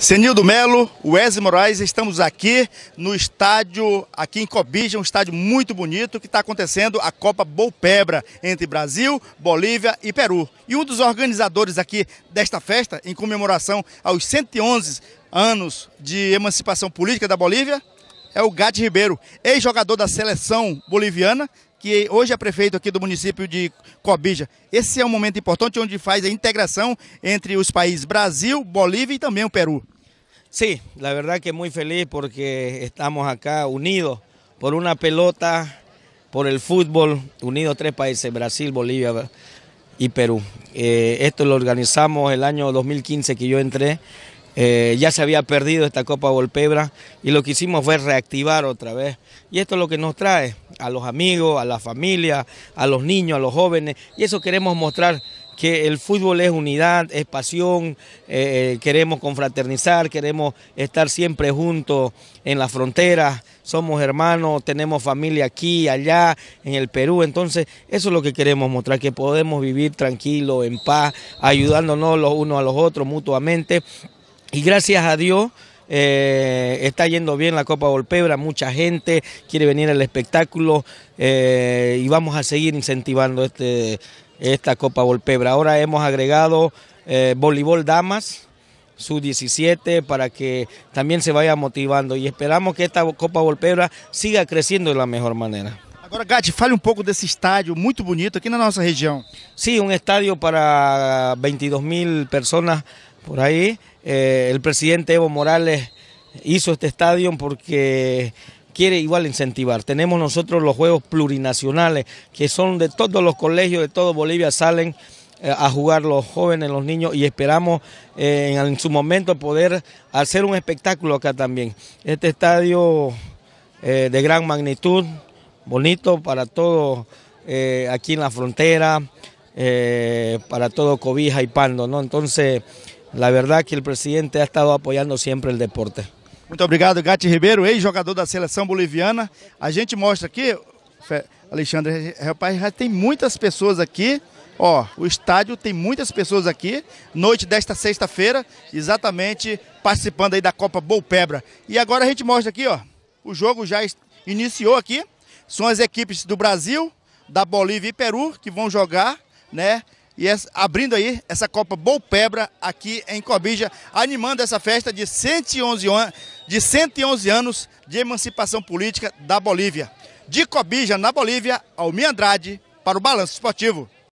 Senildo Melo, Wesley Moraes, estamos aqui no estádio, aqui em Cobija, um estádio muito bonito que está acontecendo a Copa Bolpebra entre Brasil, Bolívia e Peru. E um dos organizadores aqui desta festa, em comemoração aos 111 anos de emancipação política da Bolívia, é o Gatti Ribeiro, ex-jogador da seleção boliviana, que hoje é prefeito aqui do município de Cobija. Esse é um momento importante onde faz a integração entre os países Brasil, Bolívia e também o Peru. Sí, la verdad que muy feliz porque estamos acá unidos por una pelota, por el fútbol, unidos três países, Brasil, Bolívia e Peru. Eh, esto lo organizamos el año 2015 que yo entré Eh, ya se había perdido esta Copa Volpebra y lo que hicimos fue reactivar otra vez. Y esto es lo que nos trae a los amigos, a la familia, a los niños, a los jóvenes. Y eso queremos mostrar que el fútbol es unidad, es pasión, eh, queremos confraternizar, queremos estar siempre juntos en las fronteras, somos hermanos, tenemos familia aquí, allá, en el Perú, entonces eso es lo que queremos mostrar, que podemos vivir tranquilo, en paz, ayudándonos los unos a los otros mutuamente. Y gracias a Dios. Eh, está yendo bien la Copa Volpebra, mucha gente quiere venir al espectáculo eh, y vamos a seguir incentivando este, esta Copa Volpebra. Ahora hemos agregado eh, voleibol damas, su 17 para que también se vaya motivando y esperamos que esta Copa Volpebra siga creciendo de la mejor manera. Ahora Gatti, fale um poco de desse estádio ...muy bonito aquí en nossa região. región. sí, un estadio para 22 mil personas... por ahí... Eh, el presidente Evo Morales hizo este estadio porque quiere igual incentivar. Tenemos nosotros los juegos plurinacionales, que son de todos los colegios de todo Bolivia, salen eh, a jugar los jóvenes, los niños y esperamos eh, en su momento poder hacer un espectáculo acá también. Este estadio de gran magnitud, bonito para todos aquí en la frontera, para todo Cobija y Pando, ¿no? Entonces La verdad que el presidente ha estado apoyando siempre el deporte. Muito obrigado, Gatti Ribeiro, ex-jogador da seleção boliviana. A gente mostra aqui, Alexandre, rapaz, já tem muitas pessoas aqui. Ó, o estádio tem muitas pessoas aqui, noite desta sexta-feira, exatamente participando aí da Copa Bolpebra. E agora a gente mostra aqui, ó, o jogo já iniciou aqui. São as equipes do Brasil, da Bolívia e Peru que vão jogar, né? e essa, abrindo aí essa Copa Bolpebra aqui em Cobija, animando essa festa de 111, de 111 anos de emancipação política da Bolívia. De Cobija, na Bolívia, Almi Andrade, para o Balanço Esportivo.